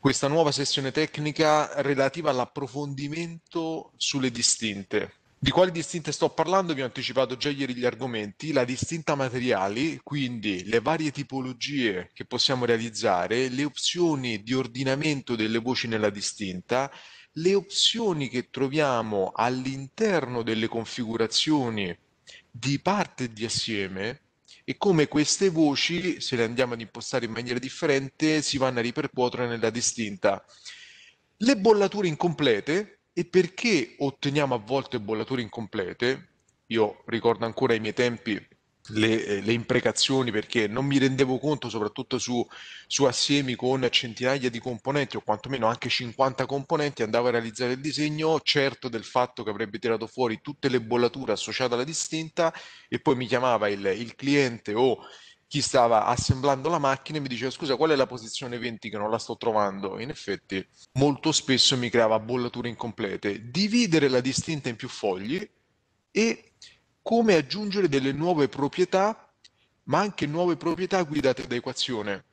questa nuova sessione tecnica relativa all'approfondimento sulle distinte. Di quali distinte sto parlando? Vi ho anticipato già ieri gli argomenti. La distinta materiali, quindi le varie tipologie che possiamo realizzare, le opzioni di ordinamento delle voci nella distinta, le opzioni che troviamo all'interno delle configurazioni di parte e di assieme, e come queste voci, se le andiamo ad impostare in maniera differente, si vanno a ripercuotere nella distinta. Le bollature incomplete, e perché otteniamo a volte bollature incomplete? Io ricordo ancora i miei tempi le, eh, le, imprecazioni perché non mi rendevo conto, soprattutto su, su, assiemi con centinaia di componenti o quantomeno anche 50 componenti, andavo a realizzare il disegno certo del fatto che avrebbe tirato fuori tutte le bollature associate alla distinta e poi mi chiamava il, il cliente o chi stava assemblando la macchina e mi diceva scusa qual è la posizione 20 che non la sto trovando in effetti molto spesso mi creava bollature incomplete dividere la distinta in più fogli e come aggiungere delle nuove proprietà, ma anche nuove proprietà guidate da equazione.